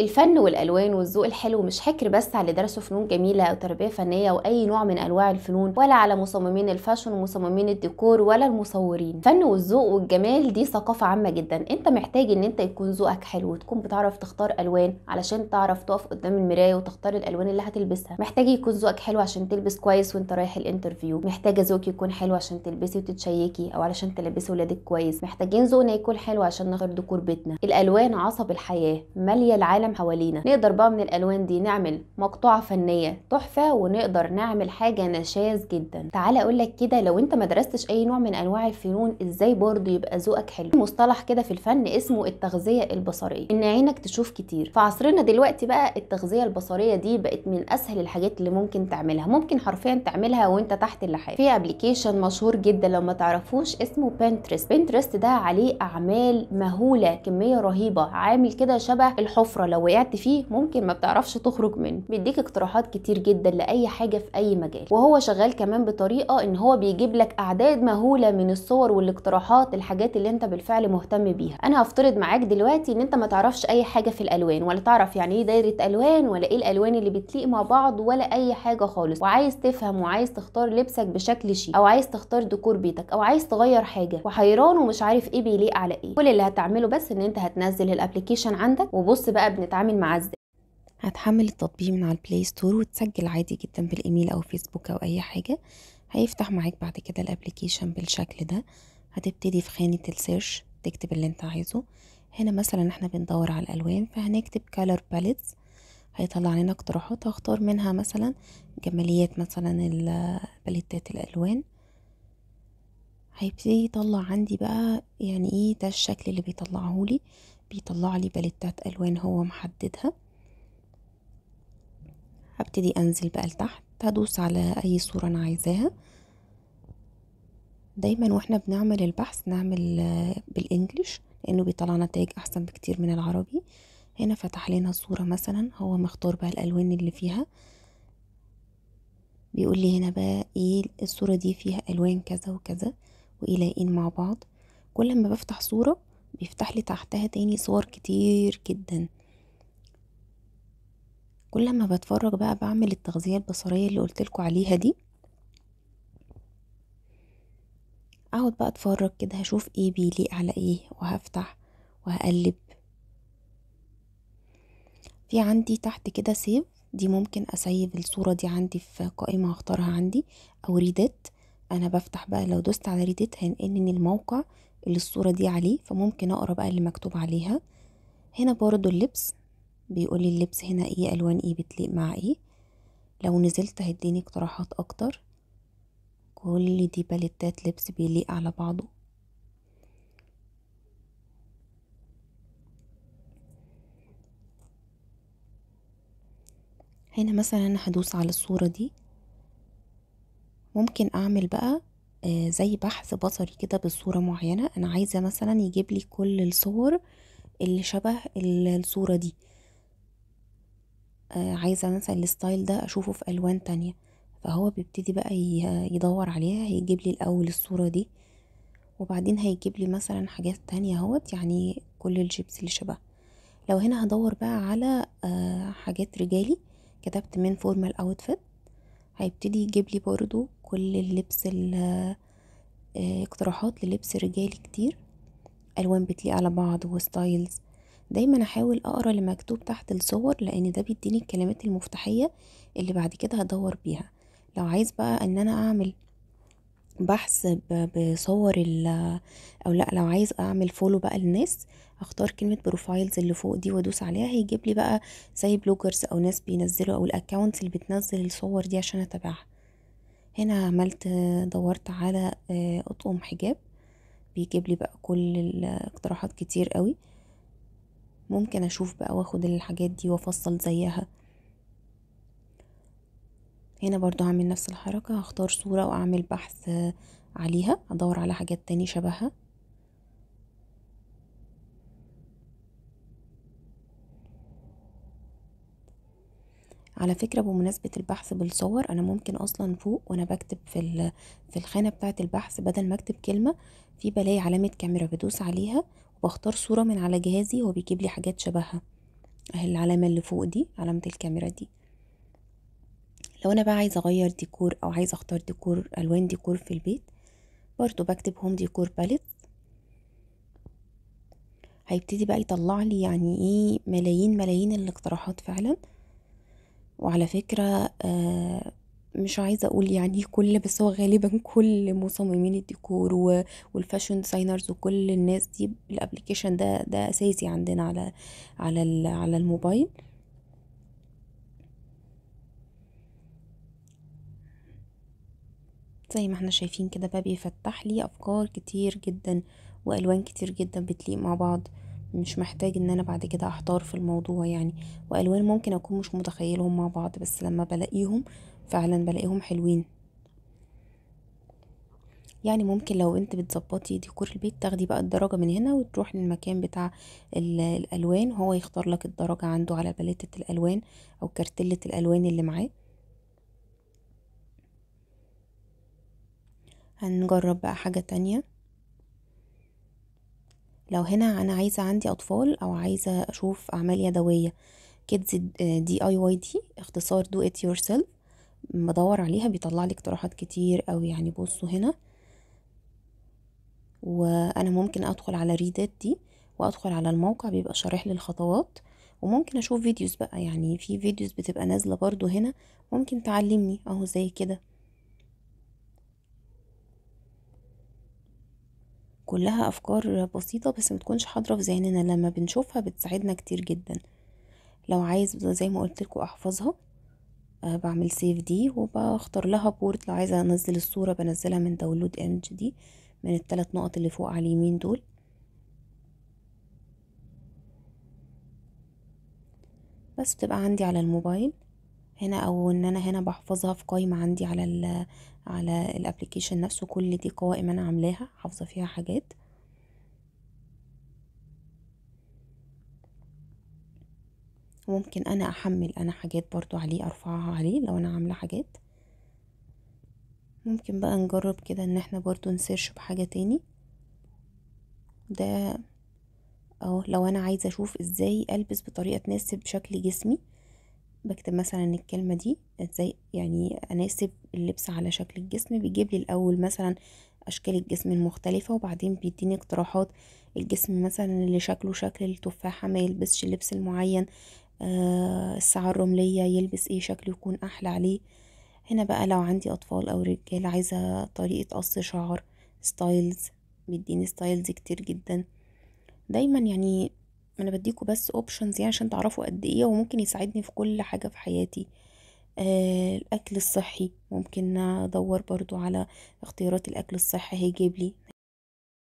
الفن والالوان والذوق الحلو مش حكر بس على اللي درسوا فنون جميله او تربيه فنيه او اي نوع من انواع الفنون ولا على مصممين الفاشن ومصممين الديكور ولا المصورين الفن والذوق والجمال دي ثقافه عامه جدا انت محتاج ان انت يكون ذوقك حلو وتكون بتعرف تختار الوان علشان تعرف تقف قدام المرايه وتختار الالوان اللي هتلبسها محتاج يكون ذوقك حلو عشان تلبس كويس وانت رايح الانترفيو محتاجه ذوقك يكون حلو عشان تلبسي وتتشيكي او علشان تلبسي ولادك كويس محتاجين ذوقنا يكون حلو عشان نغير ديكور بيتنا الالوان عصب الحياه ماليه العالم العالم حوالينا نقدر بقى من الالوان دي نعمل مقطوعه فنيه تحفه ونقدر نعمل حاجه نشاز جدا تعالى اقول لك كده لو انت ما درستش اي نوع من انواع الفنون ازاي برضه يبقى ذوقك حلو مصطلح كده في الفن اسمه التغذيه البصريه ان عينك تشوف كتير في عصرنا دلوقتي بقى التغذيه البصريه دي بقت من اسهل الحاجات اللي ممكن تعملها ممكن حرفيا تعملها وانت تحت اللحاف في ابلكيشن مشهور جدا لو ما تعرفوش اسمه بنترست بنترست ده عليه اعمال مهوله كميه رهيبه عامل كده شبه الحفره لو وقعت فيه ممكن ما بتعرفش تخرج منه بيديك اقتراحات كتير جدا لاي حاجه في اي مجال وهو شغال كمان بطريقه ان هو بيجيب لك اعداد مهوله من الصور والاقتراحات الحاجات اللي انت بالفعل مهتم بيها انا هفترض معاك دلوقتي ان انت ما تعرفش اي حاجه في الالوان ولا تعرف يعني ايه دايره الوان ولا ايه الالوان اللي بتليق مع بعض ولا اي حاجه خالص وعايز تفهم وعايز تختار لبسك بشكل شيء او عايز تختار ديكور بيتك او عايز تغير حاجه وحيران ومش عارف ايه بيليق على ايه كل اللي هتعمله بس ان انت هتنزل الابلكيشن عندك وبص بقى هنتعامل معاه ازاي هتحمل التطبيق من على البلاي ستور وتسجل عادي جدا بالايميل او فيسبوك او اي حاجه هيفتح معاك بعد كده الابليكيشن بالشكل ده هتبتدي في خانه السيرش تكتب اللي انت عايزه هنا مثلا احنا بندور على الالوان فهنكتب color palettes هيطلع لنا اقتراحات هختار منها مثلا جماليات مثلا الباليتات الالوان هيبتدي يطلع عندي بقى يعني ايه ده الشكل اللي بيطلعه لي بيطلع لي باليتات ألوان هو محددها هبتدي أنزل بقى لتحت هدوس على أي صورة أنا عايزاها دايما واحنا بنعمل البحث نعمل آه، بالإنجليش لأنه بيطلع نتائج أحسن بكتير من العربي هنا فتح لنا صورة مثلا هو مختار بقى الألوان اللي فيها بيقول لي هنا بقى ايه الصورة دي فيها ألوان كذا وكذا وإيه لايقين مع بعض كل ما بفتح صورة بيفتح لي تحتها تاني صور كتير جدا كل ما بتفرج بقى بعمل التغذية البصرية اللي قلتلكوا عليها دي اقعد بقى اتفرج كده هشوف ايه بيليق على ايه وهفتح وهقلب في عندي تحت كده سيف دي ممكن اسيب الصورة دي عندي في قائمة هختارها عندي او ريدت انا بفتح بقى لو دوست على ريدت هينقلني الموقع اللي الصورة دي عليه فممكن أقرأ بقى اللي مكتوب عليها هنا برضو اللبس بيقولي اللبس هنا ايه ألوان ايه بتليق مع ايه لو نزلت هيديني اقتراحات أكتر كل دي باليتات لبس بيليق على بعضه هنا مثلا أنا هدوس على الصورة دي ممكن أعمل بقى آه، زي بحث بصري كده بصورة معينة انا عايزة مثلا يجيب لي كل الصور اللي شبه الصورة دي آه، عايزة مثلا الستايل ده اشوفه في الوان تانية فهو بيبتدي بقى يدور عليها هيجيب لي الاول الصورة دي وبعدين هيجيب لي مثلا حاجات تانية اهوت يعني كل الجيبس اللي شبه لو هنا هدور بقى على آه، حاجات رجالي كتبت من فورمال اوتفيت هيبتدي يجيب لي برضو كل اللبس آه، اقتراحات للبس رجالي كتير الوان بتليق على بعض وستايلز دايما احاول اقرا اللي مكتوب تحت الصور لان ده بيديني الكلمات المفتاحيه اللي بعد كده هدور بيها لو عايز بقى ان انا اعمل بحث بصور ال او لا لو عايز اعمل فولو بقى للناس هختار كلمه بروفايلز اللي فوق دي وادوس عليها هيجيب لي بقى زي بلوجرز او ناس بينزلوا او الاكونتس اللي بتنزل الصور دي عشان اتابعها هنا عملت دورت على آه، اطقم حجاب بيجيب لي بقى كل الاقتراحات كتير قوي ممكن اشوف بقى واخد الحاجات دي وافصل زيها هنا برضو هعمل نفس الحركة هختار صورة واعمل بحث آه، عليها ادور على حاجات تاني شبهها على فكرة بمناسبة البحث بالصور أنا ممكن أصلا فوق وأنا بكتب في في الخانة بتاعة البحث بدل ما أكتب كلمة في بلاقي علامة كاميرا بدوس عليها وبختار صورة من على جهازي هو بيجيب لي حاجات شبهها أهي العلامة اللي فوق دي علامة الكاميرا دي لو أنا بقى عايزة أغير ديكور أو عايزة أختار ديكور ألوان ديكور في البيت برضو بكتب هوم ديكور باليت هيبتدي بقى يطلع لي يعني ايه ملايين ملايين الاقتراحات فعلا وعلى فكرة آه، مش عايزة أقول يعني كل بس هو غالبا كل مصممين الديكور والفاشن ديزاينرز وكل الناس دي الابليكيشن ده ده أساسي عندنا على على على الموبايل زي ما احنا شايفين كده بقى بيفتح لي افكار كتير جدا والوان كتير جدا بتليق مع بعض مش محتاج ان انا بعد كده احتار في الموضوع يعني والوان ممكن اكون مش متخيلهم مع بعض بس لما بلاقيهم فعلا بلاقيهم حلوين يعني ممكن لو انت بتظبطي ديكور البيت تاخدي بقى الدرجة من هنا وتروح للمكان بتاع الالوان هو يختار لك الدرجة عنده على باليتة الالوان او كرتلة الالوان اللي معاه هنجرب بقى حاجة تانية لو هنا انا عايزه عندي اطفال او عايزه اشوف اعمال يدويه كيدز دي اي واي دي اختصار دو ات يور سيلف بدور عليها بيطلع لي اقتراحات كتير او يعني بصوا هنا وانا ممكن ادخل على ريدات دي وادخل على الموقع بيبقى شارح لي الخطوات وممكن اشوف فيديوز بقى يعني في فيديوز بتبقى نازله برضو هنا ممكن تعلمني اهو زي كده كلها أفكار بسيطة بس تكونش حاضرة في ذهننا لما بنشوفها بتساعدنا كتير جدا لو عايز زي ما لكم أحفظها أه بعمل سيف دي وبختار لها بورت لو عايزة أنزل الصورة بنزلها من داونلود ايمج دي من التلات نقط اللي فوق على اليمين دول بس بتبقى عندي على الموبايل هنا او ان انا هنا بحفظها في قايمة عندي على على الابليكيشن نفسه كل دي قوائم انا عاملاها حافظه فيها حاجات ممكن انا احمل انا حاجات برضو عليه ارفعها عليه لو انا عامله حاجات ممكن بقى نجرب كده ان احنا برضو نسيرش بحاجه تاني ده اهو لو انا عايزه اشوف ازاي البس بطريقه تناسب شكل جسمي بكتب مثلا الكلمة دي ازاي يعني اناسب اللبس على شكل الجسم بيجيب لي الاول مثلا اشكال الجسم المختلفة وبعدين بيديني اقتراحات الجسم مثلا اللي شكله شكل التفاحة ما يلبسش اللبس المعين آه الساعة الرملية يلبس ايه شكله يكون احلى عليه هنا بقى لو عندي اطفال او رجال عايزة طريقة قص شعر ستايلز بيديني ستايلز كتير جدا دايما يعني انا بديكوا بس اوبشنز يعني عشان تعرفوا قد ايه وممكن يساعدني في كل حاجه في حياتي آه الاكل الصحي ممكن ادور برضو على اختيارات الاكل الصحي هيجيب لي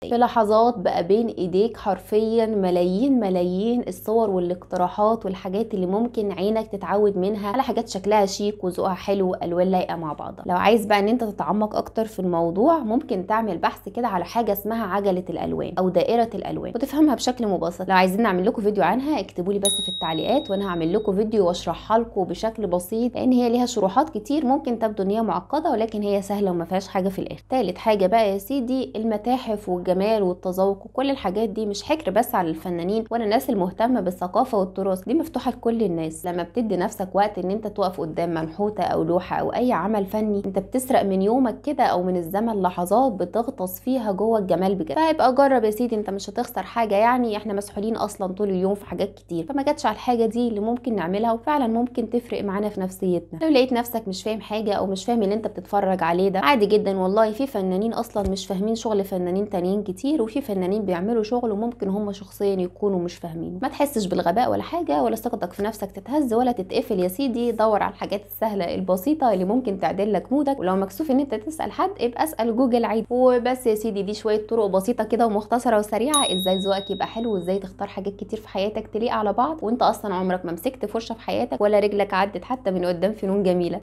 في لحظات بقى بين ايديك حرفيا ملايين ملايين الصور والاقتراحات والحاجات اللي ممكن عينك تتعود منها على حاجات شكلها شيك وذوقها حلو والوان لايقه مع بعضها لو عايز بقى ان انت تتعمق اكتر في الموضوع ممكن تعمل بحث كده على حاجه اسمها عجله الالوان او دائره الالوان وتفهمها بشكل مبسط لو عايزين نعمل لكم فيديو عنها اكتبوا لي بس في التعليقات وانا هعمل لكم فيديو واشرحها لكم بشكل بسيط لان هي ليها شروحات كتير ممكن تبدو ان هي معقده ولكن هي سهله وما فيهاش حاجه في الاخر تالت حاجه بقى يا سيدي المتاحف والج والجمال والتذوق وكل الحاجات دي مش حكر بس على الفنانين ولا الناس المهتمه بالثقافه والتراث دي مفتوحه لكل الناس لما بتدي نفسك وقت ان انت تقف قدام منحوته او لوحه او اي عمل فني انت بتسرق من يومك كده او من الزمن لحظات بتغطس فيها جوه الجمال بجد فيبقى جرب يا سيدي انت مش هتخسر حاجه يعني احنا مسحولين اصلا طول اليوم في حاجات كتير فما جاتش على الحاجه دي اللي ممكن نعملها وفعلا ممكن تفرق معانا في نفسيتنا لو لقيت نفسك مش فاهم حاجه او مش فاهم اللي انت بتتفرج عليه ده عادي جدا والله في فنانين اصلا مش فاهمين شغل فنانين تانيين فنانين كتير وفي فنانين بيعملوا شغل وممكن هم شخصيا يكونوا مش فاهمين ما تحسش بالغباء ولا حاجه ولا ثقتك في نفسك تتهز ولا تتقفل يا سيدي دور على الحاجات السهله البسيطه اللي ممكن تعدل لك مودك ولو مكسوف ان انت تسال حد ابقى اسال جوجل عادي وبس يا سيدي دي شويه طرق بسيطه كده ومختصره وسريعه ازاي ذوقك يبقى حلو وازاي تختار حاجات كتير في حياتك تليق على بعض وانت اصلا عمرك ما مسكت فرشه في حياتك ولا رجلك عدت حتى من قدام فنون جميله